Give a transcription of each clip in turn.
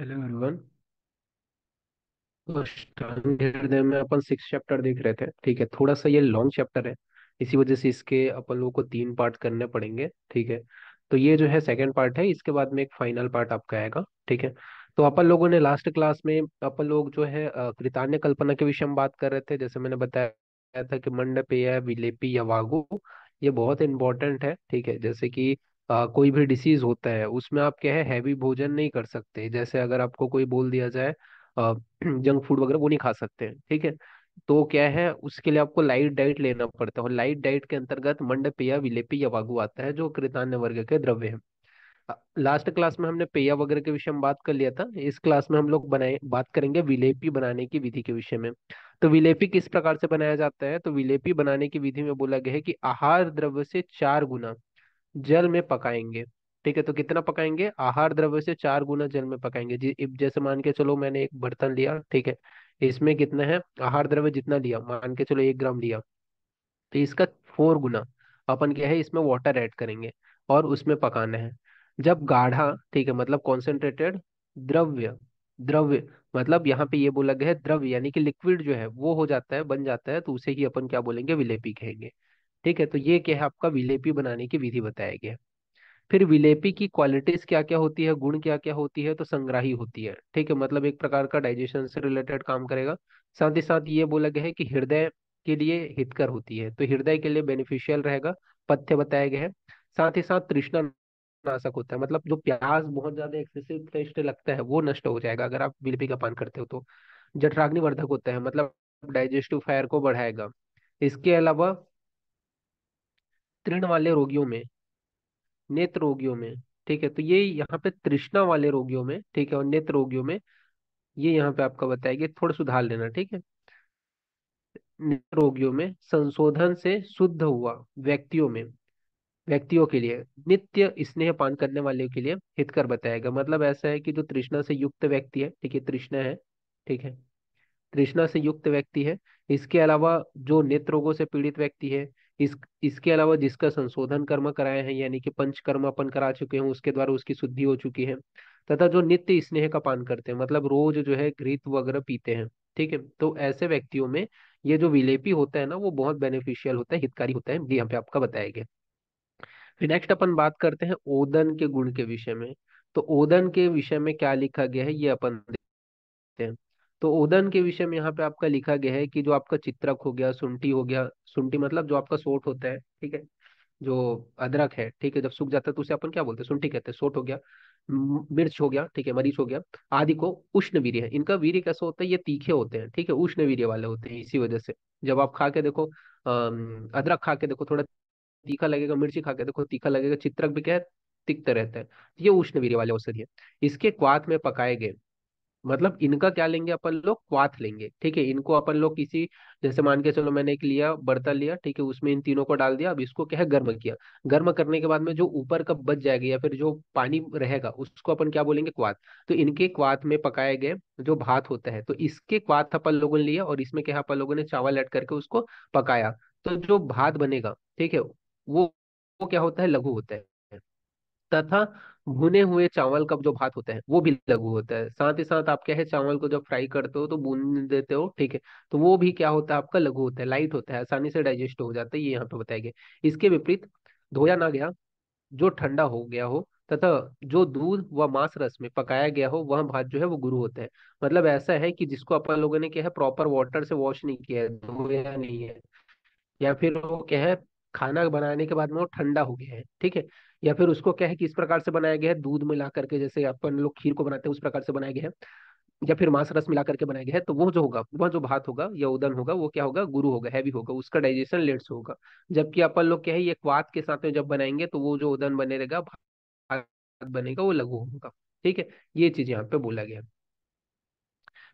Hello everyone तो में अपन six chapter देख रहे थे ठीक है थोड़ा सा ये लॉन्ग चैप्टर है इसी वजह से इसके अपन लोगों को तीन पार्ट करने पड़ेंगे ठीक है तो ये जो है सेकंड पार्ट है इसके बाद में एक फाइनल पार्ट आपका आएगा ठीक है तो अपन लोगों ने लास्ट क्लास में अपन लोग जो है कृतान्य कल्पना के विषय में बात कर रहे थे जैसे मैंने बताया था कि या विलेपी या वागु ये बहुत इंपॉर्टेंट है ठीक है जैसे कि आ, कोई भी डिसीज होता है उसमें आप क्या है हैवी भोजन नहीं कर सकते जैसे अगर आपको कोई बोल दिया जाए जंक फूड वगैरह वो नहीं खा सकते हैं ठीक है तो क्या है उसके लिए आपको लाइट डाइट लेना पड़ता है और लाइट डाइट के अंतर्गत मंडपेय विलेपी यवागु आता है जो कृतान्य वर्ग के द्रव्य है लास्ट क्लास में हमने पेया वगैरह के विषय में बात कर लिया था इस क्लास में हम लोग बनाए बात करेंगे विलेपी बनाने की विधि के विषय में तो विलेपी किस प्रकार से बनाया जाता है तो विलेपी बनाने की विधि में बोला गया है कि आहार द्रव्य से चार गुना जल में पकाएंगे ठीक है तो कितना पकाएंगे आहार द्रव्य से चार गुना जल में पकाएंगे जैसे मान के चलो मैंने एक बर्तन लिया ठीक है इसमें कितना है आहार द्रव्य जितना लिया मान के चलो एक ग्राम लिया तो इसका फोर गुना अपन क्या है इसमें वाटर ऐड करेंगे और उसमें पकाना है जब गाढ़ा ठीक है मतलब कॉन्सेंट्रेटेड द्रव्य द्रव्य मतलब यहाँ पे ये बोला गया है द्रव्य यानी कि लिक्विड जो है वो हो जाता है बन जाता है तो उसे ही अपन क्या बोलेंगे विलेपी कहेंगे ठीक है तो ये क्या है आपका विलेपी बनाने की विधि बताया गया फिर विलेपी की क्वालिटीज क्या क्या होती है गुण क्या क्या होती है तो संग्राही होती है ठीक है मतलब एक प्रकार का डाइजेशन से रिलेटेड काम करेगा साथ ही साथ ये बोला गया है कि हृदय के लिए हितकर होती है तो हृदय के लिए बेनिफिशियल रहेगा पथ्य बताया गया है साथ ही साथ तृष्णा नाशक होता है मतलब जो प्याज बहुत ज्यादा एक्सेसिव टेस्ट लगता है वो नष्ट हो जाएगा अगर आप विलेपी का पान करते हो तो जठराग्निवर्धक होता है मतलब डाइजेस्टिव फायर को बढ़ाएगा इसके अलावा तृण वाले रोगियों में नेत्र रोगियों में ठीक है तो ये यहाँ पे तृष्णा वाले रोगियों में ठीक है और नेत्र रोगियों में ये यहाँ पे आपका बताएगी थोड़ा सुधार लेना ठीक है नेत्र रोगियों में संशोधन से शुद्ध हुआ व्यक्तियों में व्यक्तियों के लिए नित्य स्नेह पान करने वाले के लिए हितकर बताएगा मतलब ऐसा है कि जो तृष्णा से युक्त व्यक्ति है ठीक है तृष्णा है ठीक है तृष्णा से युक्त व्यक्ति है इसके अलावा जो नेत्र रोगों से पीड़ित व्यक्ति है इस इसके अलावा जिसका संशोधन कर्म कराए हैं यानी कि पंचकर्म अपन करा चुके हैं उसके द्वारा उसकी शुद्धि हो चुकी है तथा जो नित्य स्नेह का पान करते हैं मतलब रोज जो है घृत वगैरह पीते हैं ठीक है तो ऐसे व्यक्तियों में ये जो विलेपी होता है ना वो बहुत बेनिफिशियल होता है हितकारी होता है यहाँ पे आपका बताया गया फिर नेक्स्ट अपन बात करते हैं ओदन के गुण के विषय में तो ओदन के विषय में क्या लिखा गया है ये अपन देखते हैं तो ओदन के विषय में यहाँ पे आपका लिखा गया है कि जो आपका चित्रक हो गया सुंटी हो गया सुंटी मतलब जो आपका सोट होता है ठीक है जो अदरक है ठीक है जब सूख जाता है तो उसे अपन क्या बोलते हैं सुंटी कहते हैं सोट हो गया मिर्च हो गया ठीक है मरीच हो गया आदि को उष्ण वीर्य है इनका वीर्य कैसा होता है ये तीखे होते हैं ठीक है उष्ण वीर्य वाले होते हैं इसी वजह से जब आप खा के देखो अदरक खा के देखो थोड़ा तीखा लगेगा मिर्ची खा के देखो तीखा लगेगा चित्रक भी क्या है तिक्त रहता है ये उष्ण वीर्य वाले औषधि है इसके क्वात में पकाए गए मतलब इनका क्या लेंगे अपन लोग क्वाथ लेंगे ठीक है इनको अपन लोग किसी जैसे मान के चलो मैंने एक लिया बर्तन लिया ठीक है उसमें इन तीनों को डाल दिया अब इसको क्या है गर्म किया गर्म करने के बाद में जो ऊपर का बच जाएगा या फिर जो पानी रहेगा उसको अपन क्या बोलेंगे क्वात तो इनके क्वाथ में पकाए गए जो भात होता है तो इसके क्वात अपन लोगों ने लिया और इसमें क्या अपन लोगों ने चावल एड करके उसको पकाया तो जो भात बनेगा ठीक है वो वो क्या होता है लघु होता है तथा भुने हुए चावल का जो भात होता है वो भी लघु होता है साथ ही साथ आप क्या है चावल को जब फ्राई करते हो तो बुन देते हो ठीक है तो वो भी क्या होता है आपका लघु होता है लाइट होता है आसानी से डाइजेस्ट हो जाता है ये यहाँ पे बताया गया इसके विपरीत धोया ना गया जो ठंडा हो गया हो तथा जो दूध व मांस रस में पकाया गया हो वह भात जो है वो गुरु होता है मतलब ऐसा है कि जिसको अपन लोगों ने क्या है प्रॉपर वाटर से वॉश नहीं किया है धोया नहीं है या फिर वो क्या है खाना बनाने के बाद में वो ठंडा हो गया है ठीक है या फिर उसको क्या है किस प्रकार से बनाया गया है दूध मिला करके जैसे अपन लोग खीर को बनाते हैं उस प्रकार से बनाया गया है या फिर मांस रस मिला करके बनाया गया है तो वो जो होगा वह जो भात होगा या उदन होगा वो क्या होगा गुरु होगा हैवी होगा उसका डाइजेशन लेट से होगा जबकि अपन लोग क्या है ये क्वात के साथ में जब बनाएंगे तो वो जो उदन बने रहेगा भात बनेगा वो लघु होगा ठीक है ये चीज यहाँ पे बोला गया है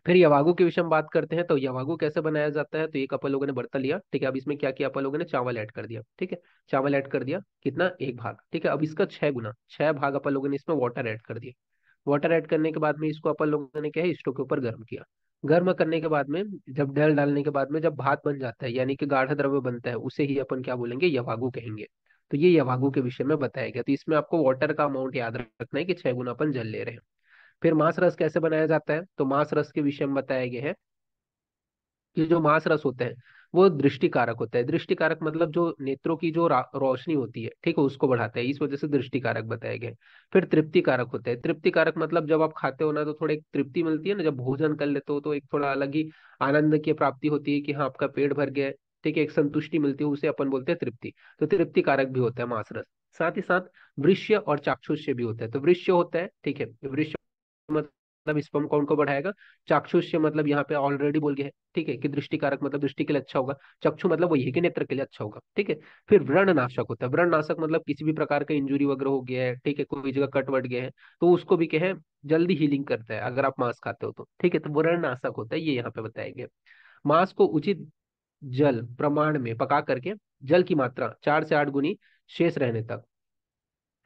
फिर यवागु के विषय में बात करते हैं तो यवागु कैसे बनाया जाता है तो एक अपन लोगों ने बर्तन लिया ठीक है अब इसमें क्या किया अपन लोगों ने चावल ऐड कर दिया ठीक है चावल ऐड कर दिया कितना एक भाग ठीक है अब इसका छह गुना छह भाग अपन लोगों ने इसमें वाटर ऐड कर दिया वाटर ऐड करने के बाद में इसको अपन लोगों ने क्या है स्टोव के ऊपर गर्म किया गर्म करने के बाद में जब डल डालने के बाद में जब भात बन जाता है यानी कि गाढ़ा द्रव्य बनता है उसे ही अपन क्या बोलेंगे यवागु कहेंगे तो ये यवागु के विषय में बताया गया तो इसमें आपको वाटर का अमाउंट याद रखना है कि छह गुना अपन जल ले रहे हैं फिर मांस रस कैसे बनाया जाता है तो मांस रस के विषय में बताया गया है कि जो मांस रस होते हैं वो दृष्टिकारक होता है दृष्टिकारक मतलब जो नेत्रों की जो रोशनी होती है ठीक है उसको बढ़ाता है इस वजह से दृष्टिकारक बताया गया फिर तृप्तिकारक होता है तृप्तिकारक मतलब जब आप खाते हो ना तो थोड़ी तृप्ति मिलती है ना जब भोजन कर लेते हो तो एक थोड़ा अलग ही आनंद की प्राप्ति होती है कि हाँ आपका पेट भर गया ठीक है एक संतुष्टि मिलती है उसे अपन बोलते हैं तृप्ति तो तृप्तिकारक भी होता है मांस रस साथ ही साथ वृक्ष और चाक्षुष्य भी होता है तो वृक्ष होता है ठीक है वृक्ष मतलब स्पर्म काउंट को बढ़ाएगा चाक्षुष मतलब यहाँ पे ऑलरेडी बोल गया है ठीक है कि दृष्टि कारक मतलब दृष्टि के लिए अच्छा होगा चक्षु मतलब वही है कि नेत्र के लिए अच्छा होगा ठीक है फिर व्रण नाशक होता है व्रण नाशक मतलब किसी भी प्रकार का इंजुरी वगैरह हो गया है ठीक है कोई जगह कट वट गया है तो उसको भी कहे जल्दी हीलिंग करता है अगर आप मांस खाते हो तो ठीक है तो व्रण नाशक होता है ये यहाँ पे बताएंगे मांस को उचित जल प्रमाण में पका करके जल की मात्रा चार से आठ गुनी शेष रहने तक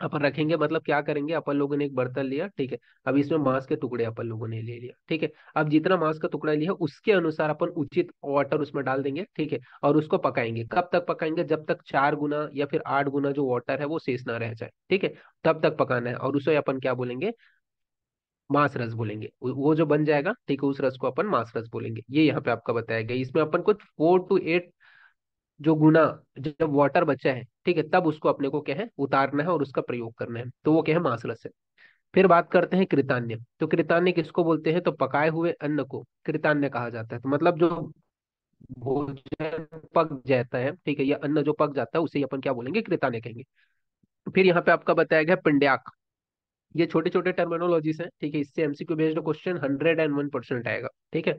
अपन रखेंगे मतलब क्या करेंगे अपन लोगों ने एक बर्तन लिया ठीक है अब इसमें मांस के टुकड़े अपन लोगों ने ले लिया ठीक है अब जितना मांस का टुकड़ा लिया उसके अनुसार अपन उचित वाटर उसमें डाल देंगे ठीक है और उसको पकाएंगे कब तक पकाएंगे जब तक चार गुना या फिर आठ गुना जो वाटर है वो शेष ना रह जाए ठीक है तब तक पकाना है और उसे अपन क्या बोलेंगे मांस रस बोलेंगे वो जो बन जाएगा ठीक है उस रस को अपन मांस रस बोलेंगे ये यहाँ पे आपका बताया गया इसमें अपन को फोर टू एट जो गुना जब वाटर बचा है ठीक है तब उसको अपने को क्या है उतारना है और उसका प्रयोग करना है तो वो क्या है मांसरस है फिर बात करते हैं कृतान्य तो कृतान्य किसको बोलते हैं तो पकाए हुए अन्न को कृतान्य कहा जाता है तो मतलब जो भोजन पक जाता है ठीक है या अन्न जो पक जाता है उसे अपन क्या बोलेंगे कृतान्य कहेंगे फिर यहाँ पे आपका बताया गया पिंड्याक ये छोटे छोटे टर्मिनोलॉजीज हैं ठीक है इससे MCQ based question hundred and one percent आएगा ठीक है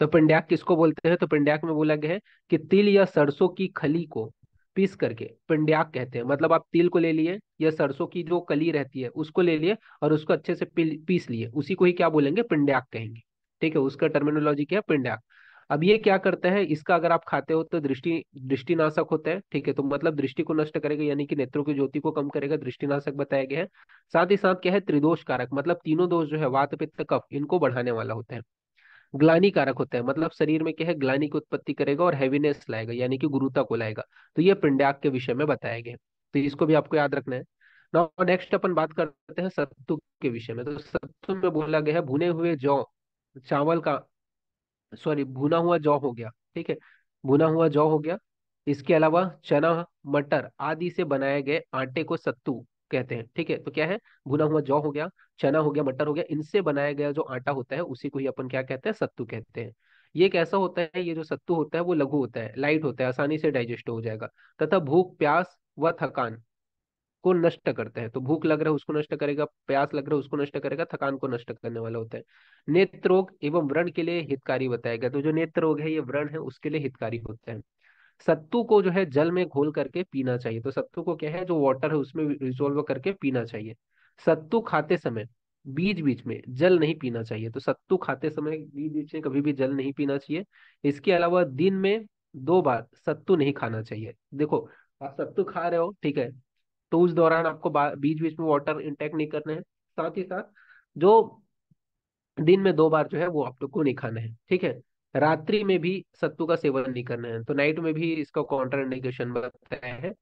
तो पंड्याक किसको बोलते हैं तो पंड्याक में बोला गया है कि तिल या सरसों की खली को पीस करके पिंडयाक कहते हैं मतलब आप तिल को ले लिए या सरसों की जो कली रहती है उसको ले लिए और उसको अच्छे से पीस लिए उसी को ही क्या बोलेंगे पिंड्याक कहेंगे ठीक है उसका टर्मिनोलॉजी क्या है पिंड्याक अब ये क्या करता है इसका अगर आप खाते हो तो दृष्टि दृष्टिनाशक होता है ठीक है तो मतलब दृष्टि को नष्ट करेगा यानी कि नेत्रों की ज्योति को कम करेगा दृष्टिनाशक बताया गया है साथ ही साथ क्या है त्रिदोष कारक मतलब तीनों दोष जो है वात पित्त कफ इनको बढ़ाने वाला होता है ग्लानी कारक होता है मतलब शरीर में क्या है ग्लानी की उत्पत्ति करेगा और हैवीनेस लाएगा यानी कि गुरुता को लाएगा तो ये पिंडाक के विषय में बताया गया तो इसको भी आपको याद रखना है नाउ नेक्स्ट अपन बात करते हैं सत्तु के विषय में तो सत्तु में बोला गया है भुने हुए जौ चावल का सॉरी भुना हुआ जौ हो गया ठीक है भुना हुआ जौ हो गया इसके अलावा चना मटर आदि से बनाए गए आटे को सत्तू कहते हैं ठीक है तो क्या है भुना हुआ जौ हो गया चना हो गया मटर हो गया इनसे बनाया गया जो आटा होता है उसी को ही अपन क्या कहते हैं सत्तू कहते हैं ये कैसा होता है ये जो सत्तू होता है वो लघु होता है लाइट होता है आसानी से डाइजेस्ट हो जाएगा तथा भूख प्यास व थकान को नष्ट करते हैं तो भूख लग रहा है उसको नष्ट करेगा प्यास लग रहा है उसको नष्ट करेगा थकान को नष्ट करने वाला होता है नेत्र रोग एवं व्रण के लिए हितकारी बताया गया तो जो नेत्र रोग है ये व्रण है उसके लिए हितकारी होते हैं सत्तू को जो है जल में घोल करके पीना चाहिए तो सत्तू को क्या है जो वाटर है उसमें रिजोल्व करके पीना चाहिए सत्तू खाते समय बीच बीच में जल नहीं पीना चाहिए तो सत्तू खाते समय बीच बीच में कभी भी जल नहीं पीना चाहिए इसके अलावा दिन में दो बार सत्तू नहीं खाना चाहिए देखो आप सत्तू खा रहे हो ठीक है तो उस दौरान आपको बीच बीच में वाटर इंटेक नहीं करना है साथ ही साथ जो दिन में दो बार जो है वो आप लोग को नहीं खाना है ठीक है रात्रि में भी सत्तू का सेवन नहीं करना है तो नाइट में भी इसका इंडिकेशन बताया है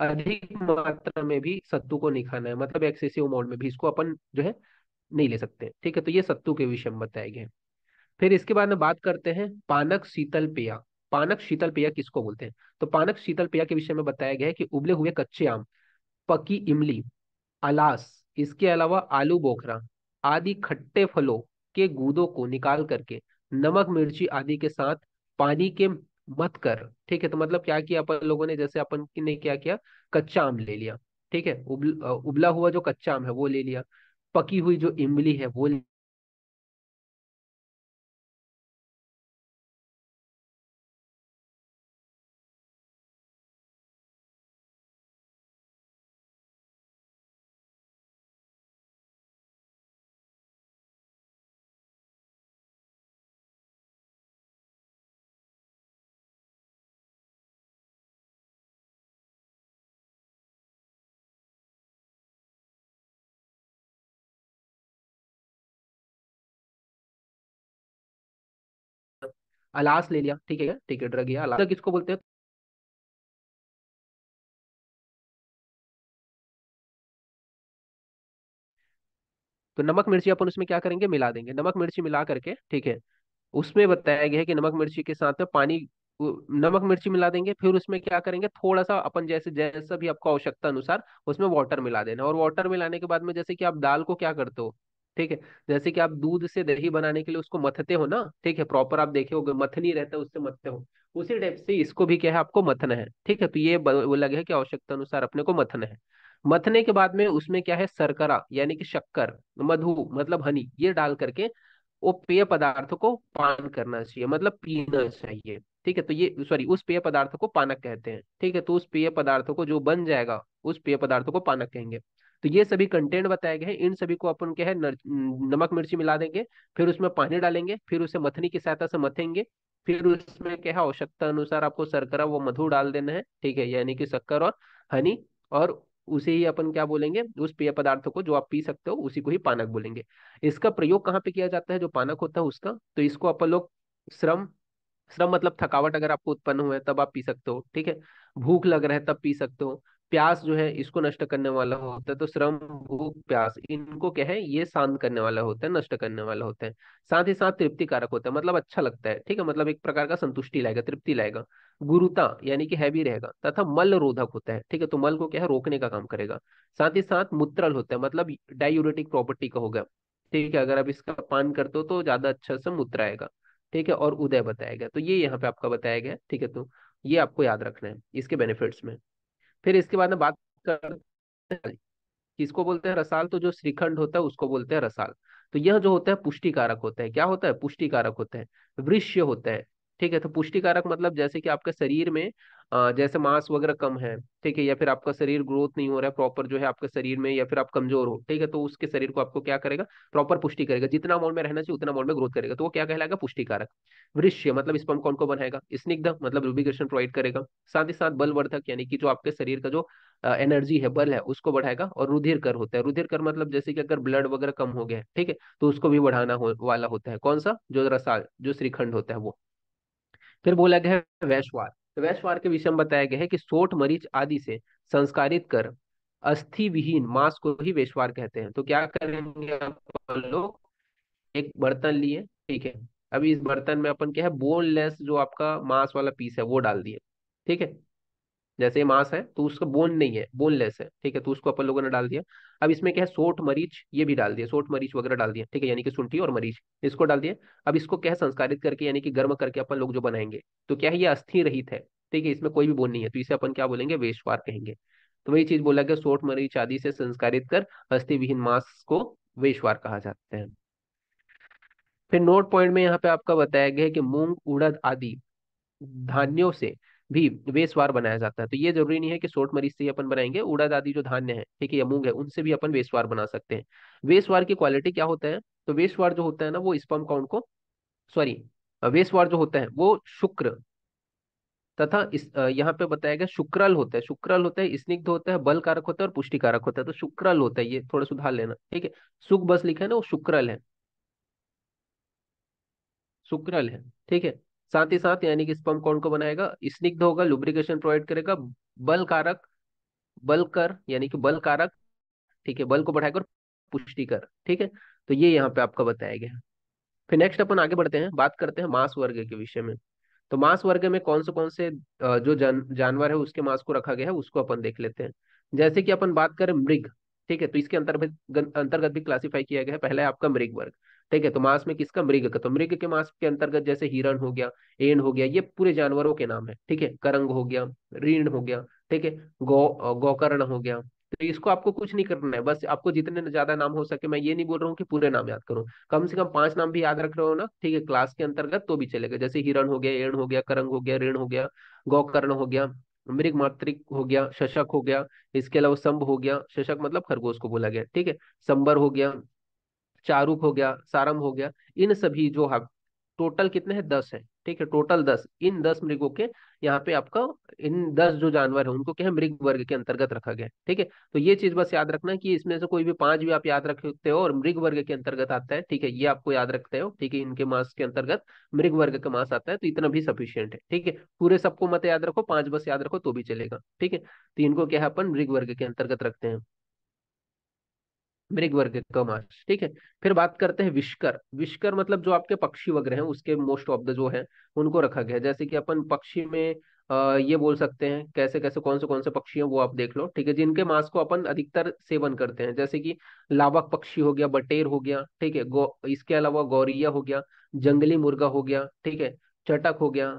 अधिक मात्रा में भी सत्तू को नहीं खाना है मतलब एक्सेसिव अमाउंट में भी इसको अपन जो है नहीं ले सकते ठीक है तो ये सत्तू के विषय में बताए गए फिर इसके बाद में बात करते हैं पानक शीतल पेय पानक शीतल पेय किसको बोलते हैं तो पानक शीतल पेय के विषय में बताया गया है कि उबले हुए कच्चे आम पकी इमली अलास इसके अलावा आलू बोखरा आदि खट्टे फलों के गूदों को निकाल करके नमक मिर्ची आदि के साथ पानी के मत कर ठीक है तो मतलब क्या किया अपन लोगों ने जैसे अपन ने क्या किया कच्चा आम ले लिया ठीक है उबल, उबला हुआ जो कच्चा आम है वो ले लिया पकी हुई जो इमली है वो अलास ले लिया ठीक है ठीक है ड्रग अलास किसको बोलते हैं तो नमक मिर्ची अपन उसमें क्या करेंगे मिला देंगे नमक मिर्ची मिला करके ठीक है उसमें बताया गया है कि नमक मिर्ची के साथ में पानी नमक मिर्ची मिला देंगे फिर उसमें क्या करेंगे थोड़ा सा अपन जैसे जैसा भी आपको आवश्यकता अनुसार उसमें वाटर मिला देना और वाटर मिलाने के बाद में जैसे कि आप दाल को क्या करते हो ठीक है जैसे कि आप दूध से दही बनाने के लिए उसको मथते हो ना ठीक है प्रॉपर आप देखे होगे मथनी रहता उससे मथते हो उसी टाइप से इसको भी क्या है आपको मथना है ठीक है तो ये लगे है कि आवश्यकता अनुसार अपने को मथना है मथने के बाद में उसमें क्या है सरकरा यानी कि शक्कर मधु मतलब हनी ये डाल करके वो पेय पदार्थ को पान करना चाहिए मतलब पीना चाहिए ठीक है तो ये सॉरी उस पेय पदार्थ को पानक कहते हैं ठीक है तो उस पेय पदार्थ को जो बन जाएगा उस पेय पदार्थ को पानक कहेंगे तो ये सभी कंटेंट बताए गए हैं इन सभी को अपन क्या है नमक मिर्ची मिला देंगे फिर उसमें पानी डालेंगे फिर उसे मथनी की सहायता से मथेंगे फिर उसमें क्या है आवश्यकता अनुसार आपको शर्करा वो मधु डाल देना है ठीक है यानी कि शक्कर और हनी और उसे ही अपन क्या बोलेंगे उस पेय पदार्थ को जो आप पी सकते हो उसी को ही पानक बोलेंगे इसका प्रयोग कहाँ पे किया जाता है जो पानक होता है उसका तो इसको अपन लोग श्रम श्रम मतलब थकावट अगर आपको उत्पन्न हुआ है तब आप पी सकते हो ठीक है भूख लग रहा है तब पी सकते हो प्यास जो है इसको नष्ट करने वाला होता है तो श्रम भूख प्यास इनको क्या है ये शांत करने वाला होता है नष्ट करने वाला होता है साथ ही साथ तृप्ति कारक होता है मतलब अच्छा लगता है ठीक है मतलब एक प्रकार का संतुष्टि लाएगा तृप्ति लाएगा गुरुता यानी कि हैवी रहेगा तथा मल रोधक होता है ठीक है तो मल को क्या है रोकने का काम करेगा साथ ही साथ मूत्रल होता है मतलब डायूरेटिक प्रॉपर्टी का होगा ठीक है अगर आप इसका पान करते हो तो ज्यादा अच्छा से मूत्र आएगा ठीक है और उदय बताया गया तो ये यहाँ पे आपका बताया गया ठीक है तो ये आपको याद रखना है इसके बेनिफिट्स में फिर इसके बाद में बात कर किसको बोलते हैं रसाल तो जो श्रीखंड होता है उसको बोलते हैं रसाल तो यह जो होता है पुष्टिकारक होता है क्या होता है पुष्टिकारक होता है वृक्ष होता है ठीक है तो पुष्टिकारक मतलब जैसे कि आपके शरीर में जैसे मांस वगैरह कम है ठीक है या फिर आपका शरीर ग्रोथ नहीं हो रहा है प्रॉपर जो है आपके शरीर में या फिर आप कमजोर हो ठीक है तो उसके शरीर को आपको क्या करेगा प्रॉपर पुष्टि करेगा जितना अमाउंट में रहना चाहिए उतना अमाउंट में ग्रोथ करेगा तो वो क्या कहलाएगा पुष्टिकारक वृश्य मतलब स्पम कौन को बनाएगा स्निग्ध मतलब रूबिकेशन प्रोवाइड करेगा साथ ही साथ बलवर्धक यानी कि जो आपके शरीर का जो एनर्जी है बल है उसको बढ़ाएगा और रुधिर कर होता है रुधिर कर मतलब जैसे कि अगर ब्लड वगैरह कम हो गया है ठीक है तो उसको भी बढ़ाना हो, वाला होता है कौन सा जो रसाल जो श्रीखंड होता है वो फिर बोला गया है वैश्वार तो वैश्वार के विषय में बताया गया है कि सोट मरीच आदि से संस्कारित कर अस्थि विहीन मांस को ही वैश्वार कहते हैं तो क्या करेंगे अपन लोग एक बर्तन लिए ठीक है अभी इस बर्तन में अपन क्या है बोनलेस जो आपका मांस वाला पीस है वो डाल दिए ठीक है जैसे मांस है तो उसका बोन नहीं है बोनलेस है ठीक है तो उसको अपन लोगों ने डाल दिया अब इसमें क्या है सोट मरीच ये भी डाल दिया सोट मरीच वगैरह डाल दिया ठीक है यानी कि सुंठी और मरीच इसको डाल दिया अब इसको क्या है संस्कारित करके यानी कि गर्म करके अपन लोग जो बनाएंगे तो क्या है ये अस्थि रहित है ठीक है इसमें कोई भी बोन नहीं है तो इसे अपन क्या बोलेंगे वेशवार कहेंगे तो वही चीज बोला गया सोट मरीच आदि से संस्कारित कर अस्थि विहीन मांस को वेशवार कहा जाते हैं फिर नोट पॉइंट में यहाँ पे आपका बताया गया है कि मूंग उड़द आदि धान्यों से भी वेशवार बनाया जाता है तो ये जरूरी नहीं है कि सोट मरीज से ही अपन बनाएंगे उड़ाद आदि जो धान्य है ठीक है या मूंग है उनसे भी अपन वेशवार बना सकते हैं वेशवार की क्वालिटी क्या होता है तो वेशवार जो होता है ना वो स्पम काउंट को सॉरी वेशवार जो होता है वो शुक्र तथा इस यहाँ पे बताया गया शुक्रल होता है शुक्रल होता है स्निग्ध होता है बल कारक होता है और पुष्टि कारक होता है तो शुक्रल होता है ये थोड़ा सुधार लेना ठीक है सुख बस लिखा है ना वो शुक्रल है शुक्रल है ठीक है साथ ही साथ यानी कि स्पम कौन को बनाएगा स्निग्ध होगा लुब्रिकेशन प्रोवाइड करेगा बल कारक बल कर यानी कि बल कारक ठीक है बल को बढ़ाकर पुष्टि कर ठीक है तो ये यहाँ पे आपका बताया गया फिर नेक्स्ट अपन आगे बढ़ते हैं बात करते हैं मांस वर्ग के विषय में तो मांस वर्ग में कौन से कौन से जो जान, जानवर है उसके मांस को रखा गया है उसको अपन देख लेते हैं जैसे कि अपन बात करें मृग ठीक है तो इसके अंतर्गत अंतर्गत भी क्लासिफाई किया गया है पहला है आपका मृग वर्ग ठीक है तो मांस में किसका मृग का तो मृग के मांस के अंतर्गत जैसे हिरण हो गया एण हो गया ये पूरे जानवरों के नाम है ठीक है करंग हो गया रीण हो गया ठीक है गौ गौकर्ण हो गया तो इसको आपको कुछ नहीं करना है बस आपको जितने ज्यादा नाम हो सके मैं ये नहीं बोल रहा हूँ कि पूरे नाम याद करो कम से कम पांच नाम भी याद रख रहे हो ना ठीक है क्लास के अंतर्गत तो भी चलेगा जैसे हिरण हो गया एण हो गया करंग हो गया ऋण हो गया गौकर्ण हो गया मृग मातृक हो गया शशक हो गया इसके अलावा संभ हो गया शशक मतलब खरगोश को बोला गया ठीक है संबर हो गया चारूप हो गया सारम हो गया इन सभी जो हाँ, टोटल कितने हैं दस है ठीक है टोटल दस इन दस मृगों के यहाँ पे आपका इन दस जो जानवर है उनको क्या है मृग वर्ग के अंतर्गत रखा गया ठीक है तो ये चीज बस याद रखना कि इसमें से कोई भी पांच भी आप याद रखते हो और मृग वर्ग के अंतर्गत आता है ठीक है ये आपको याद रखते हो ठीक है इनके मास के अंतर्गत मृग वर्ग का मास आता है तो इतना भी सफिशियंट है ठीक है पूरे सबको मत याद रखो पांच बस याद रखो तो भी चलेगा ठीक है तो इनको क्या है अपन मृग वर्ग के अंतर्गत रखते हैं मृग वर्ग का मास ठीक है फिर बात करते हैं विष्कर विष्कर मतलब जो आपके पक्षी वगैरह हैं उसके मोस्ट ऑफ द जो है उनको रखा गया जैसे कि अपन पक्षी में आ, ये बोल सकते हैं कैसे कैसे कौन से कौन से पक्षी हैं वो आप देख लो ठीक है जिनके मांस को अपन अधिकतर सेवन करते हैं जैसे कि लावक पक्षी हो गया बटेर हो गया ठीक है गौ इसके अलावा गौरिया हो गया जंगली मुर्गा हो गया ठीक है चटक हो गया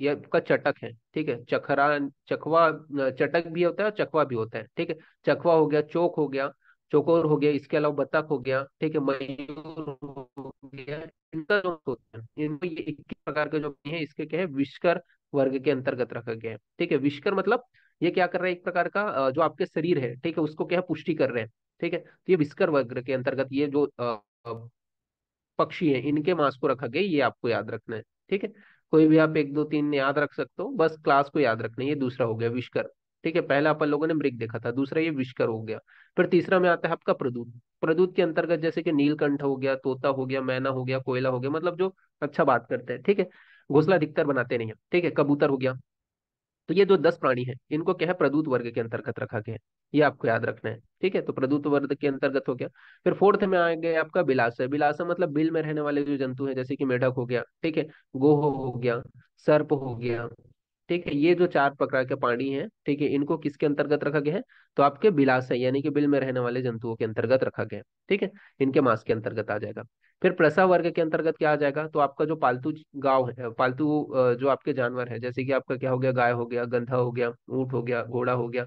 ये आपका चटक है ठीक है चखरा चखवा चटक भी होता है और भी होता है ठीक है चखवा हो गया चोक हो गया चोकोर हो गया इसके अलावा बत्तख हो गया ठीक है मयूर हो गया इनका जो इनको ये इक्कीस प्रकार के जो है इसके क्या है विष्कर वर्ग के अंतर्गत रखा गया है ठीक है विष्कर मतलब ये क्या कर रहा है एक प्रकार का जो आपके शरीर है ठीक है उसको क्या है पुष्टि कर रहे हैं ठीक है तो ये विष्कर वर्ग के अंतर्गत ये जो पक्षी है इनके मांस को रखा गया ये आपको याद रखना है ठीक है कोई भी आप एक दो तीन याद रख सकते हो बस क्लास को याद रखना ये दूसरा हो गया विष्कर ठीक है पहला अपन लोगों ने मृग देखा था दूसरा ये विष्कर हो गया फिर तीसरा में आता है आपका प्रदूत प्रदूत के अंतर्गत जैसे कि नीलकंठ हो गया तोता हो गया मैना हो गया कोयला हो गया मतलब जो अच्छा बात करते हैं ठीक है घोसला अधिकतर बनाते नहीं है ठीक है कबूतर हो गया तो ये जो दस प्राणी है इनको क्या है प्रदूत वर्ग के अंतर्गत रखा गया है ये आपको याद रखना है ठीक है तो प्रदूत वर्ग के अंतर्गत हो गया फिर फोर्थ में आ गए आपका बिलास बिलास मतलब बिल में रहने वाले जो जंतु हैं जैसे कि मेढक हो गया ठीक है गोह हो गया सर्प हो गया ठीक है ये जो चार प्रकार के प्राणी हैं ठीक है इनको किसके अंतर्गत रखा गया है तो आपके बिलास है यानी कि बिल में रहने वाले जंतुओं के अंतर्गत रखा गया है ठीक है इनके मांस के अंतर्गत आ जाएगा फिर प्रसा वर्ग के अंतर्गत क्या आ जाएगा तो आपका जो पालतू गांव है पालतू जो आपके जानवर है जैसे कि आपका क्या हो गया गाय हो गया गंधा हो गया ऊंट हो गया घोड़ा हो गया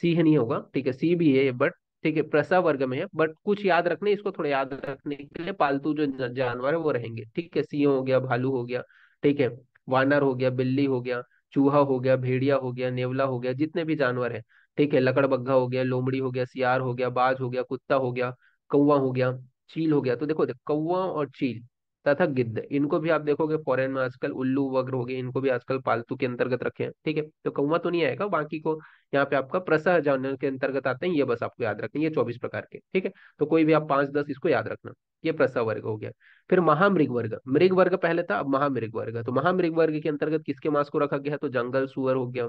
सिंह नहीं होगा ठीक है सिंह भी है बट ठीक है प्रसा वर्ग में है बट कुछ याद रखने इसको थोड़ा याद रखने के लिए पालतू जो जानवर है वो रहेंगे ठीक है सिंह हो गया भालू हो गया ठीक है वानर हो गया बिल्ली हो गया चूहा हो गया भेड़िया हो गया नेवला हो गया जितने भी जानवर है ठीक है लकड़बग्घा हो गया लोमड़ी हो गया सियार हो गया बाज हो गया कुत्ता हो गया कौवा हो गया चील हो गया तो देखो देखो कौवा और चील तथा गिद्ध इनको भी आप देखोगे फॉरेन में आजकल उल्लू वगैरह हो गए इनको भी आजकल पालतू के अंतर्गत रखे हैं ठीक है तो कौवा तो नहीं आएगा बाकी को यहाँ पे आपका प्रसह जानवर के अंतर्गत आते हैं ये बस आपको याद रखना ये चौबीस प्रकार के ठीक है तो कोई भी आप पांच दस इसको याद रखना ये प्रसव वर्ग हो गया फिर महामृग वर्ग मृग वर्ग पहले था अब महामृग वर्ग तो महामृग वर्ग के अंतर्गत किसके मांस को रखा गया तो जंगल सुअर हो गया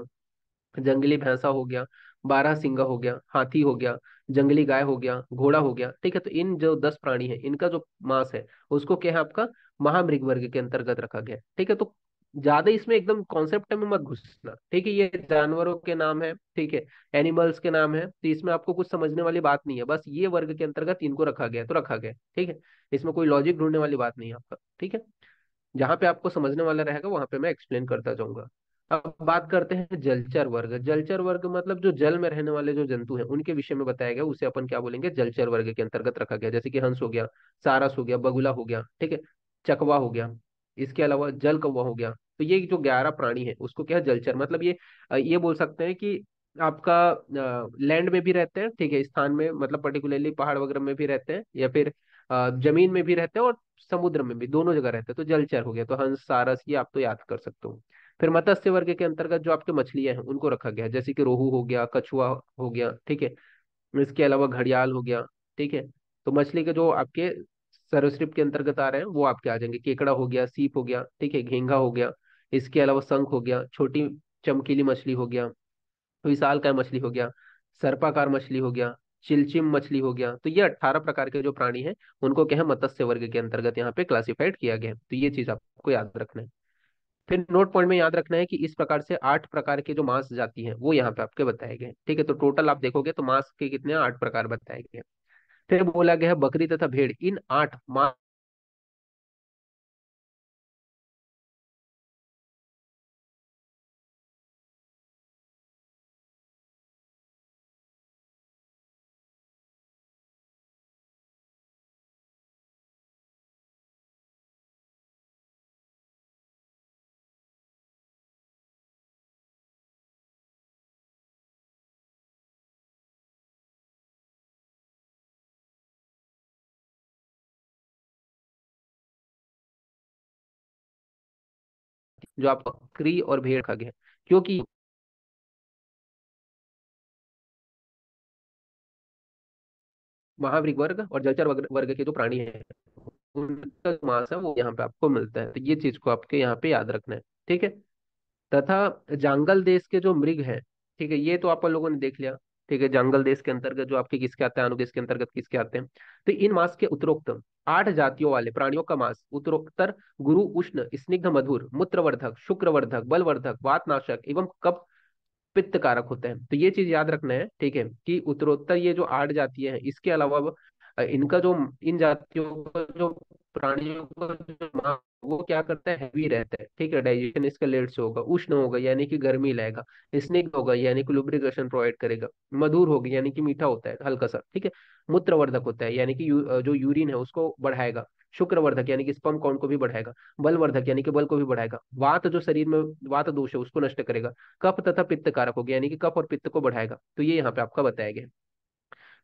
जंगली भैंसा हो गया बारह सिंगा हो गया हाथी हो गया जंगली गाय हो गया घोड़ा हो गया ठीक है तो इन जो दस प्राणी है इनका जो मांस है उसको क्या है आपका महामृग वर्ग के अंतर्गत रखा गया ठीक है तो ज्यादा इसमें एकदम कॉन्सेप्ट में मत घुसना ठीक है ये जानवरों के नाम है ठीक है एनिमल्स के नाम है तो इसमें आपको कुछ समझने वाली बात नहीं है बस ये वर्ग के अंतर्गत इनको रखा गया तो रखा गया ठीक है इसमें कोई लॉजिक ढूंढने वाली बात नहीं है आपका ठीक है जहां पे आपको समझने वाला रहेगा वहां पे मैं एक्सप्लेन करता जाऊंगा अब बात करते हैं जलचर वर्ग जलचर वर्ग मतलब जो जल में रहने वाले जो जंतु हैं उनके विषय में बताया गया उसे अपन क्या बोलेंगे जलचर वर्ग के अंतर्गत रखा गया जैसे कि हंस हो गया सारस हो गया बगुला हो गया ठीक है चकवा हो गया इसके अलावा जल कौवा हो गया तो ये जो ग्यारह प्राणी है उसको क्या है जलचर मतलब ये ये बोल सकते हैं कि आपका लैंड में भी रहते हैं ठीक है स्थान में मतलब पर्टिकुलरली पहाड़ वगैरह में भी रहते हैं या फिर जमीन में भी रहते हैं और समुद्र में भी दोनों जगह रहते हैं तो जलचर हो गया तो हंस सारस ये आप तो याद कर सकते हो फिर मत्स्य वर्ग के अंतर्गत जो आपके मछलियां हैं उनको रखा गया जैसे कि रोहू हो गया कछुआ हो गया ठीक है इसके अलावा घड़ियाल हो गया ठीक है तो मछली के जो आपके सर्वश्रिप के अंतर्गत आ रहे हैं वो आपके आ जाएंगे केकड़ा हो गया सीप हो गया ठीक है घेंगा हो गया इसके अलावा शंख हो गया छोटी चमकीली मछली हो गया विशालकाय मछली हो गया सर्पाकार मछली हो गया चिलचिम मछली हो गया तो ये अट्ठारह प्रकार के जो प्राणी हैं उनको क्या है मत्स्य वर्ग के अंतर्गत यहाँ पे क्लासिफाइड किया गया तो ये चीज आपको याद रखना है फिर नोट पॉइंट में याद रखना है कि इस प्रकार से आठ प्रकार के जो मांस जाती हैं वो यहाँ पे आपके बताए गए ठीक है तो टोटल आप देखोगे तो मांस के कितने आठ प्रकार बताए गए फिर बोला गया है बकरी तथा भेड़ इन आठ मांस जो आपको बकरी और भेड़ रखा गया क्योंकि महावृग वर्ग और जलचर वर्ग, वर्ग के जो प्राणी है उनका मांस है वो यहाँ पे आपको मिलता है तो ये चीज को आपके यहाँ पे याद रखना है ठीक है तथा जंगल देश के जो मृग हैं ठीक है ये तो आप लोगों ने देख लिया ठीक है जंगल देश के अंतर्गत जो आपके किसके आते हैं अनुदेश के अंतर्गत किसके आते हैं तो इन मास के उत्तरोक्त आठ जातियों वाले प्राणियों का मास उत्तरोत्तर गुरु उष्ण स्निग्ध मधुर मूत्रवर्धक शुक्रवर्धक बलवर्धक वातनाशक एवं कप पित्त कारक होते हैं तो ये चीज याद रखना है ठीक है कि उत्तरोत्तर ये जो आठ जातियां हैं इसके अलावा इनका जो इन जातियों का जो प्राणियों को वो क्या करता है हैवी रहता है ठीक है डाइजेशन इसका लेट से होगा उष्ण होगा यानी कि गर्मी लाएगा स्निग्ध होगा यानी कि लुब्रिकेशन प्रोवाइड करेगा मधुर होगी यानी कि मीठा होता है हल्का सा ठीक है मूत्रवर्धक होता है यानी कि यू, जो यूरिन है उसको बढ़ाएगा शुक्रवर्धक यानी कि स्पम काउंट को भी बढ़ाएगा बलवर्धक यानी कि बल को भी बढ़ाएगा वात जो शरीर में वात दोष है उसको नष्ट करेगा कफ तथा पित्त कारक हो यानी कि कफ और पित्त को बढ़ाएगा तो ये यहाँ पे आपका बताया गया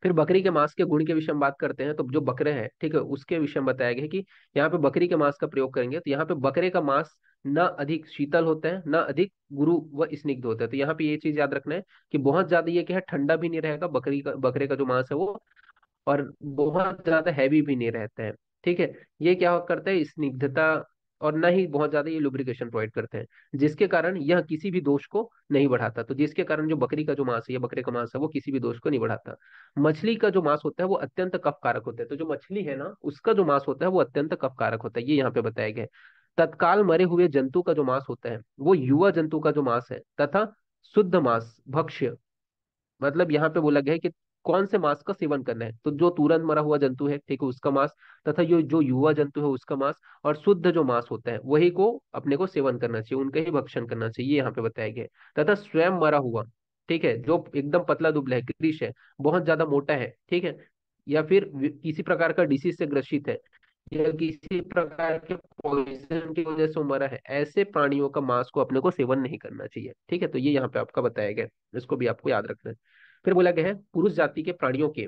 फिर बकरी के मांस के गुण के विषय में बात करते हैं तो जो बकरे हैं ठीक है उसके विषय में बताया गया कि यहाँ पे बकरी के मांस का प्रयोग करेंगे तो यहाँ पे बकरे का मांस न अधिक शीतल होते हैं न अधिक गुरु व स्निग्ध होते हैं तो यहाँ पे ये चीज याद रखना है कि बहुत ज्यादा ये क्या है ठंडा भी नहीं रहेगा बकरी का बकरे का जो मांस है वो और बहुत ज्यादा हैवी भी नहीं रहते हैं ठीक है ये क्या करते हैं स्निग्धता और न ही बहुत ज्यादा ये लुब्रिकेशन प्रोवाइड करते हैं जिसके कारण यह किसी भी दोष को नहीं बढ़ाता तो जिसके कारण जो बकरी का जो मांस है या बकरे का मांस है वो किसी भी दोष को नहीं बढ़ाता मछली का जो मांस होता है वो अत्यंत कफ कारक होता है तो जो मछली है ना उसका जो मांस होता है वो अत्यंत कफ कारक होता है ये यहाँ पे बताया गया तत्काल मरे हुए जंतु का जो मांस होता है वो युवा जंतु का जो मांस है तथा शुद्ध मांस भक्ष्य मतलब यहाँ पे बोला गया है कि कौन से मांस का सेवन करना है तो जो तुरंत मरा हुआ जंतु है ठीक है उसका मांस तथा जो जो युवा जंतु है उसका मांस और शुद्ध जो मांस होता है वही को अपने को सेवन करना चाहिए उनका ही भक्षण करना चाहिए यहाँ पे बताया गया तथा स्वयं मरा हुआ ठीक है जो एकदम पतला दुबला है कृषि है बहुत ज्यादा मोटा है ठीक है या फिर किसी प्रकार का डिसीज से ग्रसित है या किसी प्रकार के पॉइजन की वजह से मरा है ऐसे प्राणियों का मांस को अपने को सेवन नहीं करना चाहिए ठीक है तो ये यहाँ पे आपका बताया गया इसको भी आपको याद रखना है फिर बोला गया है पुरुष जाति के प्राणियों के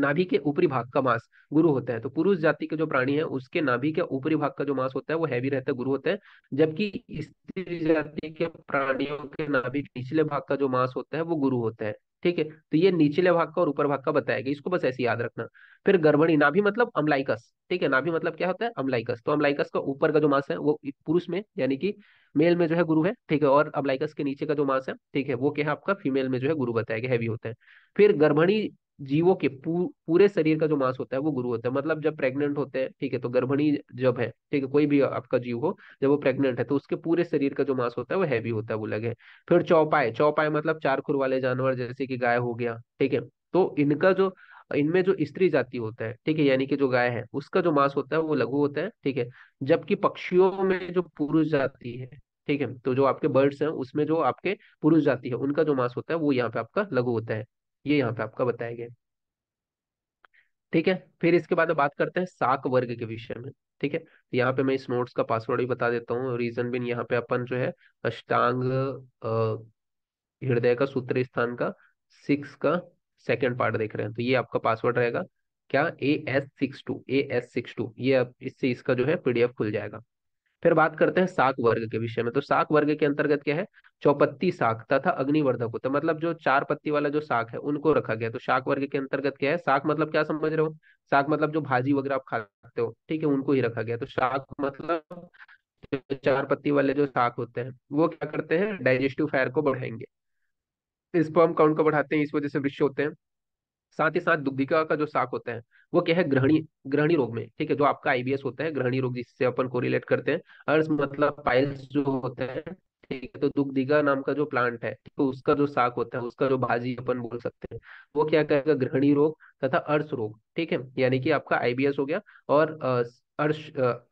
नाभि के ऊपरी भाग का मास गुरु होता है तो पुरुष जाति के जो प्राणी है उसके नाभि के ऊपरी भाग का जो मास होता है वो हैवी रहता है गुरु होता है जबकि स्त्री जाति के प्राणियों के नाभि के निचले भाग का जो मास होता है वो गुरु होता है ठीक है तो ये निचले भाग का और ऊपर भाग का बताया गया इसको बस ऐसे याद रखना फिर गर्भणी नाभि मतलब अम्लाइकस ठीक है नाभि मतलब क्या होता है अम्लाइकस तो अम्लाइकस का ऊपर का जो मास है वो पुरुष में यानी कि मेल में जो है गुरु है ठीक है और अम्लाइकस के नीचे का जो मास है ठीक है वो क्या है आपका फीमेल में जो है गुरु बताया गया हैवी होता है फिर गर्भणी जीवों के पू, पूरे शरीर का जो मांस होता है वो गुरु होता है मतलब जब प्रेग्नेंट होते हैं ठीक है तो गर्भणी जब है ठीक है कोई भी आपका जीव हो जब वो प्रेग्नेंट है तो उसके पूरे शरीर का जो मांस होता है वो हैवी होता है वो लगे फिर चौपाए चौपाए मतलब चार खुर वाले जानवर जैसे कि गाय हो गया ठीक है तो इनका जो इनमें जो स्त्री जाति होता है ठीक है यानी कि जो गाय है उसका जो मांस होता है वो लघु होता है ठीक है जबकि पक्षियों में जो पुरुष जाति है ठीक है तो जो आपके बर्ड्स हैं उसमें जो आपके पुरुष जाति है उनका जो मांस होता है वो यहाँ पे आपका लघु होता है ये यहाँ पे आपका बताया गया ठीक है फिर इसके बाद बात करते हैं साक वर्ग के विषय में ठीक है तो यहाँ पे मैं इस नोट्स का पासवर्ड भी बता देता हूँ रीजन बिन यहाँ पे अपन जो है अष्टांग हृदय का सूत्र स्थान का सिक्स का सेकंड पार्ट देख रहे हैं तो ये आपका पासवर्ड रहेगा क्या A S six two A S six two ये इससे इसका जो है पीडीएफ खुल जाएगा फिर बात करते हैं साक वर्ग के विषय में तो साक वर्ग के अंतर्गत क्या है चौपत्ती साक तथा अग्निवर्धक होता मतलब जो चार पत्ती वाला जो साक है उनको रखा गया तो शाक वर्ग के अंतर्गत क्या है साक मतलब क्या समझ रहे हो साक मतलब जो भाजी वगैरह आप खाते हो ठीक है उनको ही रखा गया तो शाक मतलब चार पत्ती वाले जो साक होते हैं वो क्या करते हैं डाइजेस्टिव फायर को बढ़ाएंगे स्पर्म काउंट को बढ़ाते हैं इस वजह से वृक्ष होते हैं साथ ही साथ दुग्धिका का जो साक होता है वो क्या है ग्रहणी ग्रहणी रोग में ठीक है जो आपका आईबीएस होता है ग्रहणी रोग जिससे अपन को रिलेट करते हैं अर्स मतलब पाइल्स जो होता है ठीक है तो दुग्धिका नाम का जो प्लांट है है उसका जो साक होता है उसका जो भाजी अपन बोल सकते हैं वो क्या करेगा ग्रहणी रोग तथा अर्स रोग ठीक है यानी कि आपका आईबीएस हो गया और अर्श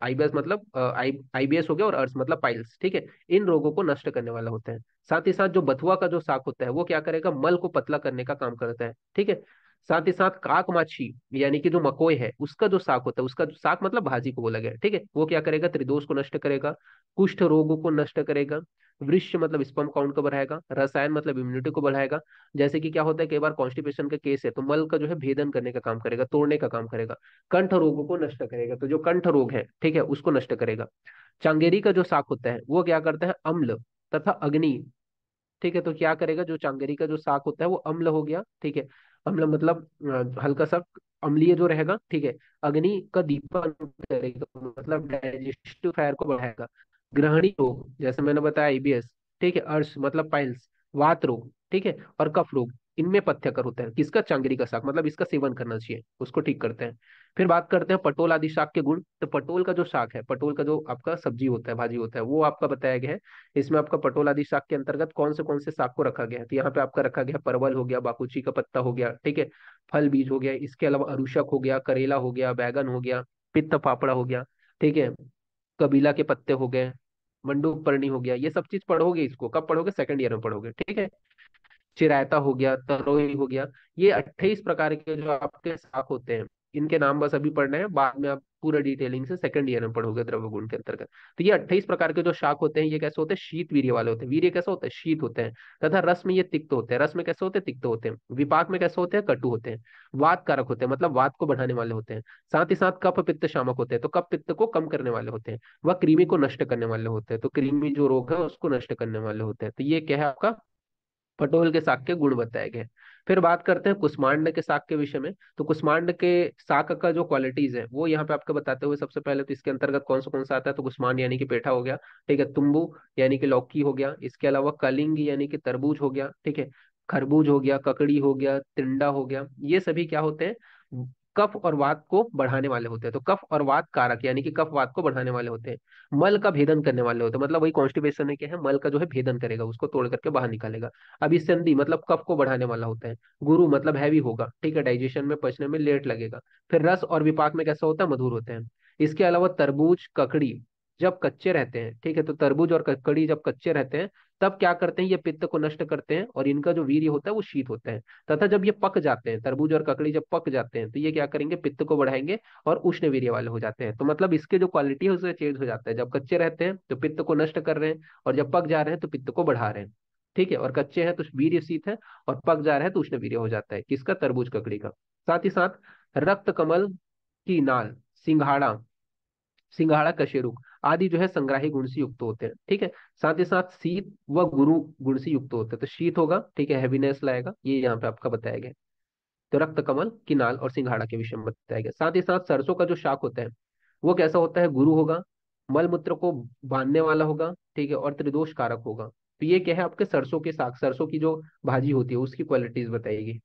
आईबीएस मतलब आईबीएस हो गया और अर्स मतलब पाइल्स ठीक है इन रोगों को नष्ट करने वाला होता है साथ ही साथ जो बथुआ का जो साक होता है वो क्या करेगा मल को पतला करने का काम करता है ठीक है साथ ही साथ काक माछी यानी कि जो मकोय है उसका जो साक होता है उसका जो साक मतलब भाजी को बोला गया ठीक है वो क्या करेगा त्रिदोष को नष्ट करेगा कुष्ठ रोगों को नष्ट करेगा वृक्ष मतलब स्पम काउंट को बढ़ाएगा रसायन मतलब इम्यूनिटी को बढ़ाएगा जैसे कि क्या होता है कई बार कॉन्स्टिपेशन का केस है तो मल का जो है भेदन करने का काम करेगा तोड़ने का काम करेगा कंठ रोगों को नष्ट करेगा तो जो कंठ रोग है ठीक है उसको नष्ट करेगा चांगेरी का जो साक होता है वो क्या करता है अम्ल तथा अग्नि ठीक है तो क्या करेगा जो चांगेरी का जो साक होता है वो अम्ल हो गया ठीक है अम्ल मतलब हल्का सा अम्लीय जो रहेगा ठीक है अग्नि का दीपन करेगा मतलब डाइजेस्टिव फायर को बढ़ाएगा ग्रहणी रोग जैसे मैंने बताया आईबीएस ठीक है अर्श मतलब पाइल्स वात रोग ठीक है और कफ रोग इनमें कर होते हैं किसका चांगरी का शाक मतलब इसका सेवन करना चाहिए उसको ठीक करते हैं फिर बात करते हैं पटोल आदि शाक के गुण तो पटोल का जो शाक है पटोल का जो आपका सब्जी होता है भाजी होता है वो आपका बताया गया है इसमें आपका पटोल आदि शाक के अंतर्गत कौन से कौन से शाक को रखा गया है तो यहाँ पे आपका रखा गया परवल हो गया बाकुची का पत्ता हो गया ठीक है फल बीज हो गया इसके अलावा अरुषक हो गया करेला हो गया बैगन हो गया पित्त पापड़ा हो गया ठीक है कबीला के पत्ते हो गए मंडूपर्णी हो गया ये सब चीज पढ़ोगे इसको कब पढ़ोगे सेकंड ईयर में पढ़ोगे ठीक है चिरायता हो गया तरोई हो गया ये अट्ठाईस प्रकार के जो आपके साख होते हैं इनके नाम बस अभी पढ़ने हैं बाद में आप पूरा डिटेलिंग से सेकंड ईयर में पढ़ोगे द्रव्य गुण के अंतर्गत तो ये अट्ठाईस प्रकार के जो शाख होते हैं ये कैसे होते हैं शीत वीर्य वाले होते हैं वीर्य कैसे होते हैं शीत होते हैं तथा रस में ये तिक्त होते हैं रस में कैसे होते हैं तिक्त होते हैं विपाक में कैसे होते हैं कटु होते हैं वात कारक होते हैं मतलब वात को बढ़ाने वाले होते हैं साथ ही साथ कप पित्त शामक होते हैं तो कप पित्त को कम करने वाले होते हैं वह कृमि को नष्ट करने वाले होते हैं तो कृमि जो रोग है उसको नष्ट करने वाले होते हैं तो ये क्या है आपका पटोल के साग के गुण बताए गए फिर बात करते हैं कुष्मांड के साग के विषय में तो कुष्मांड के साग का जो क्वालिटीज है वो यहाँ पे आपको बताते हुए सबसे पहले तो इसके अंतर्गत कौन सा कौन सा आता है तो कुष्मांड यानी कि पेठा हो गया ठीक है तुम्बू यानी कि लौकी हो गया इसके अलावा कलिंग यानी कि तरबूज हो गया ठीक है खरबूज हो गया ककड़ी हो गया तिंडा हो गया ये सभी क्या होते हैं कफ और वात को बढ़ाने वाले होते हैं तो कफ और वात कारक यानी कि कफ वात को बढ़ाने वाले होते हैं मल का भेदन करने वाले होते हैं मतलब वही कॉन्स्टिपेशन में क्या है मल का जो है भेदन करेगा उसको तोड़ करके बाहर निकालेगा अभी संधि मतलब कफ को बढ़ाने वाला होता है गुरु मतलब हैवी होगा ठीक है डाइजेशन में पचने में लेट लगेगा फिर रस और विपाक में कैसा होता है मधुर होते हैं इसके अलावा तरबूज ककड़ी जब कच्चे रहते हैं ठीक है तो तरबूज और ककड़ी जब कच्चे रहते हैं तब क्या करते हैं ये पित्त को नष्ट करते हैं और इनका जो वीर्य होता है वो शीत होता है तथा जब ये पक जाते हैं तरबूज और ककड़ी जब पक जाते हैं तो ये क्या करेंगे पित्त को बढ़ाएंगे और उष्ण वीर्य वाले हो जाते हैं तो मतलब इसके जो क्वालिटी है उससे चेंज हो जाता है जब कच्चे रहते हैं तो पित्त को नष्ट कर रहे हैं और जब पक जा रहे हैं तो पित्त को बढ़ा रहे हैं ठीक है और कच्चे हैं तो वीर शीत है और पक जा रहे हैं तो उष्ण वीर्य हो जाता है किसका तरबूज ककड़ी का साथ ही साथ रक्त कमल की नाल सिंघाड़ा सिंघाड़ा कशेरुक आदि जो है संग्राही गुण से युक्त होते हैं ठीक है साथ ही साथ शीत व गुरु गुण से युक्त होते हैं तो शीत होगा ठीक है हैवीनेस लाएगा ये यहाँ पे आपका बताया गया तो रक्त कमल किनाल और सिंघाड़ा के विषय में बताया गया साथ ही साथ सरसों का जो शाक होता है वो कैसा होता है गुरु होगा मल मूत्र को बांधने वाला होगा ठीक है और त्रिदोष कारक होगा तो ये क्या है आपके सरसों के साग सरसों की जो भाजी होती है उसकी क्वालिटीज बताएगी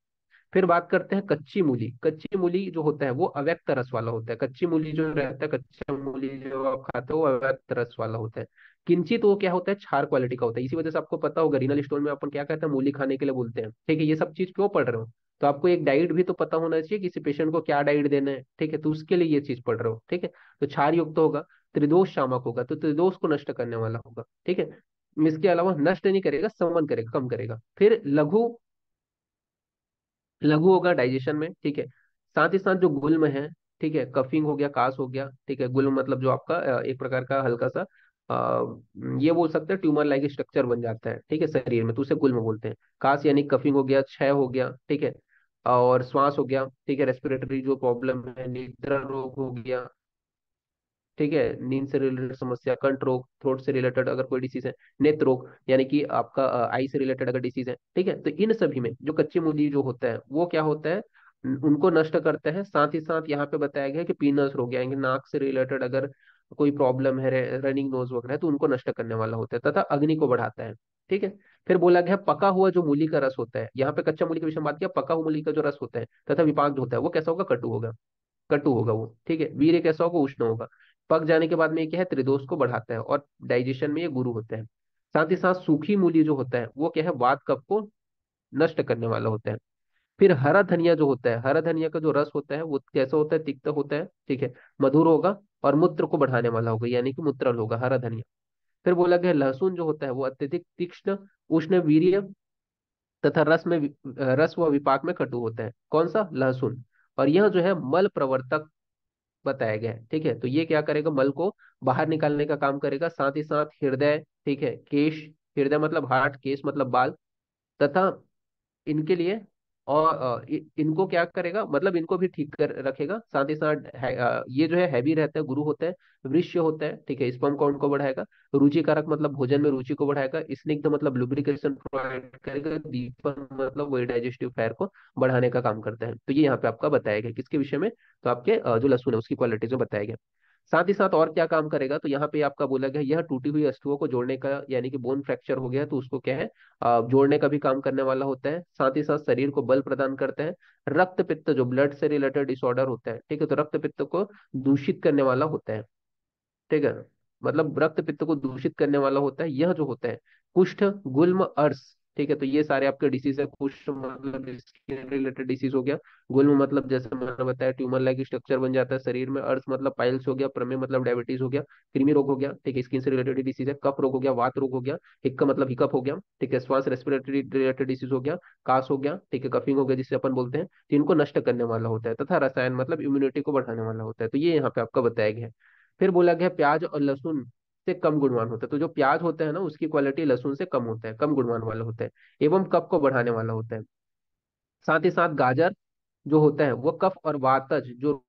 फिर बात करते हैं कच्ची मूली कच्ची मूली जो होता है वो अव्यक्त रस वाला होता है कच्ची मूली जो रहता है कच्चा मूली जो आप खाते हो अव्यक्त रस वाला होता है किंचित वो क्या होता है छार क्वालिटी का होता है इसी वजह से आपको पता होगा रीनल स्टोन में अपन क्या कहते हैं मूली खाने के लिए बोलते हैं ठीक है ये सब चीज क्यों पढ़ रहे हो तो आपको एक डाइट भी तो पता होना चाहिए किसी पेशेंट को क्या डाइट देना है ठीक है तो उसके लिए ये चीज पढ़ रहे हो ठीक है तो क्षार युक्त तो होगा त्रिदोष शामक होगा तो त्रिदोष को नष्ट करने वाला होगा ठीक है इसके अलावा नष्ट नहीं करेगा समन करेगा कम करेगा फिर लघु लघु होगा डाइजेशन में ठीक है साथ ही साथ जो गुल्म है ठीक है कफिंग हो गया कास हो गया ठीक है गुल्म मतलब जो आपका एक प्रकार का हल्का सा आ, ये बोल सकते हैं ट्यूमर लाइक स्ट्रक्चर बन जाता है ठीक है शरीर में तो उसे गुल्म बोलते हैं कास यानी कफिंग हो गया क्षय हो गया ठीक है और श्वास हो गया ठीक है रेस्पिरेटरी जो प्रॉब्लम है निद्रा रोग हो गया ठीक है नींद से रिलेटेड समस्या कंट रोग थ्रोट से रिलेटेड अगर कोई डिसीज है नेत्र रोग यानी कि आपका आई से रिलेटेड अगर डिसीज है ठीक है तो इन सभी में जो कच्ची मूली जो होता है वो क्या होता है उनको नष्ट करते हैं साथ ही साथ यहाँ पे बताया गया कि पीनस रोग यानी नाक से रिलेटेड अगर कोई प्रॉब्लम है रनिंग नोज वगैरह तो उनको नष्ट करने वाला होता है तथा अग्नि को बढ़ाता है ठीक है फिर बोला गया पका हुआ जो मूली का रस होता है यहाँ पे कच्चा मूली के विषय में बात किया पका हुआ मूली का जो रस होता है तथा विपाक जो होता है वो कैसा होगा कटु होगा कटु होगा वो ठीक है वीर कैसा होगा उष्ण होगा पक जाने के बाद में क्या है त्रिदोष को बढ़ाते हैं और डाइजेशन में ये गुरु होते हैं साथ ही साथ सूखी मूली जो होता है वो क्या है वात कप को नष्ट करने वाला होता है फिर हरा धनिया जो होता है हरा धनिया का जो रस होता है वो कैसा होता है तिक्त होता है ठीक है मधुर होगा और मूत्र को बढ़ाने वाला होगा यानी कि मूत्रल होगा हरा धनिया फिर बोला गया लहसुन जो होता है वो अत्यधिक तीक्ष्ण उष्ण वीर्य तथा रस में रस व विपाक में कटु होता है कौन सा लहसुन और यह जो है मल प्रवर्तक बताया गया है ठीक है तो ये क्या करेगा मल को बाहर निकालने का काम करेगा साथ ही साथ हृदय ठीक है केश हृदय मतलब हार्ट केश मतलब बाल तथा इनके लिए और इनको क्या करेगा मतलब इनको भी ठीक कर रखेगा साथ ही साथ ये जो है हैवी रहता है गुरु होता है वृक्ष होता है ठीक है स्पम काउंट को बढ़ाएगा रुचि कारक मतलब भोजन में रुचि को बढ़ाएगा स्निग्ध मतलब लुब्रिकेशन प्रोवाइड करेगा दीपन मतलब वही डाइजेस्टिव फायर को बढ़ाने का काम करता है तो ये यहाँ पे आपका बताया गया किसके विषय में तो आपके जो लहसुन है उसकी क्वालिटीज में बताया गया साथ ही साथ और क्या काम करेगा तो यहाँ पे आपका बोला गया यह टूटी हुई अस्थुओं को जोड़ने का यानी कि बोन फ्रैक्चर हो गया तो उसको क्या है जोड़ने का भी काम करने वाला होता है साथ ही साथ शरीर को बल प्रदान करते हैं रक्त पित्त जो ब्लड से रिलेटेड डिसऑर्डर होता है ठीक है तो रक्त पित्त को दूषित करने वाला होता है ठीक है मतलब रक्त पित्त को दूषित करने वाला होता है यह जो होता है कुष्ठ गुल्म अर्स ठीक है तो ये सारे आपके डिसीज है कुछ मतलब स्किन रिलेटेड डिसीज हो गया गुल मतलब जैसे मैंने बताया ट्यूमर लाइक स्ट्रक्चर बन जाता है शरीर में अर्थ मतलब पाइल्स हो गया प्रमे मतलब डायबिटीज हो गया कृमि रोग हो गया ठीक है स्किन से रिलेटेड डिसीज है कफ रोग हो गया वात रोग हो गया हिक्का मतलब हिकअप हो गया ठीक है श्वास रेस्पिरेटरी रिलेटेड डिसीज हो गया कास हो गया ठीक है कफिंग हो गया जिससे अपन बोलते हैं तो इनको नष्ट करने वाला होता है तथा रसायन मतलब इम्यूनिटी को बढ़ाने वाला होता है तो ये यहाँ पे आपका बताया गया है फिर बोला गया प्याज और लहसुन से कम गुणवान होता है तो जो प्याज होता है ना उसकी क्वालिटी लहसुन से कम होता है कम गुणवान वाला होता है एवं कफ को बढ़ाने वाला होता है साथ ही साथ गाजर जो होता है वो कफ और वातज जो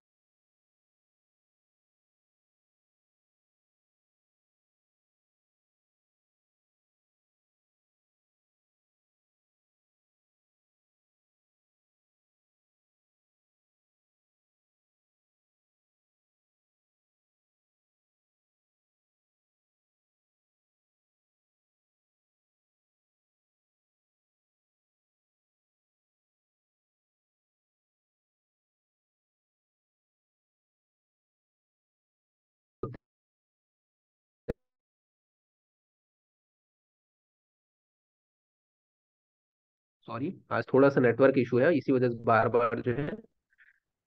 सॉरी आज थोड़ा सा नेटवर्क इशू है इसी वजह से बार बार जो है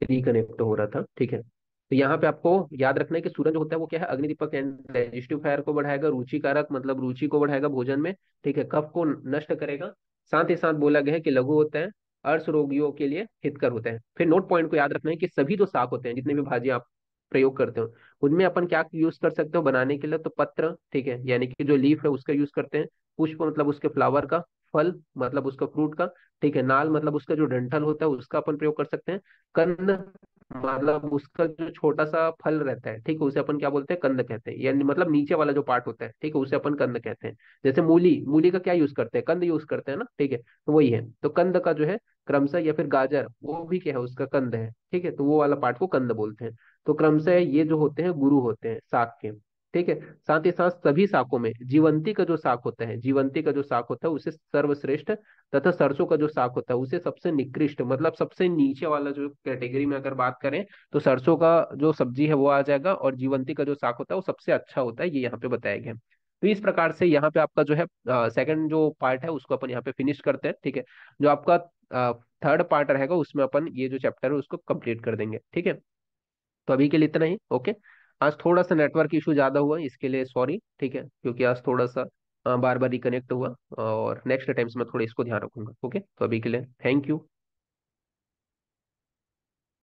रिकनेक्ट हो रहा था ठीक है तो यहाँ पे आपको याद रखना है कि सूरज होता है वो क्या है अग्निदीपक एंड डाइजेस्टिव फायर को बढ़ाएगा रुचि कारक मतलब रुचि को बढ़ाएगा भोजन में ठीक है कफ को नष्ट करेगा साथ ही साथ बोला गया है कि लघु होते हैं अर्श रोगियों के लिए हितकर होते हैं फिर नोट पॉइंट को याद रखना है कि सभी जो तो शाक होते हैं जितने भी भाजी आप प्रयोग करते हो उनमें अपन क्या यूज कर सकते हो बनाने के लिए तो पत्र ठीक है यानी कि जो लीफ है उसका यूज करते हैं पुष्प मतलब उसके फ्लावर का फल मतलब उसका फ्रूट का ठीक है नाल मतलब उसका जो डंठल होता है उसका अपन प्रयोग कर सकते हैं कंद हाँ। मतलब उसका जो छोटा सा फल रहता है ठीक है उसे अपन क्या बोलते हैं कंद कहते हैं यानी मतलब नीचे वाला जो पार्ट होता है ठीक है उसे अपन कंद कहते हैं जैसे मूली मूली का क्या यूज करते हैं कंद यूज करते हैं ना ठीक है तो वही है तो कंद का जो है क्रमशः या फिर गाजर वो भी क्या है उसका कंद है ठीक है तो वो वाला पार्ट को कंद बोलते हैं तो क्रमशः ये जो होते हैं गुरु होते हैं साग के ठीक है साथ ही साथ सभी शाखों में जीवंती का जो शाख होता है जीवंती का जो शाख होता है उसे सर्वश्रेष्ठ तथा सरसों का जो शाख होता है उसे सबसे निकृष्ट मतलब सबसे नीचे वाला जो कैटेगरी में अगर बात करें तो सरसों का जो सब्जी है वो आ जाएगा और जीवंती का जो शाख होता है वो सबसे अच्छा होता है ये यहाँ पे बताया गया तो इस प्रकार से यहाँ पे आपका जो है सेकंड जो पार्ट है उसको अपन यहाँ पे फिनिश करते हैं ठीक है जो आपका थर्ड पार्ट रहेगा उसमें अपन ये जो चैप्टर है उसको कंप्लीट कर देंगे ठीक है तो अभी के लिए इतना ही ओके आज थोड़ा सा नेटवर्क इशू ज़्यादा हुआ इसके लिए सॉरी ठीक है क्योंकि आज थोड़ा सा बार बार रिकनेक्ट हुआ और नेक्स्ट टाइम्स मैं थोड़ा इसको ध्यान रखूंगा ओके तो अभी के लिए थैंक यू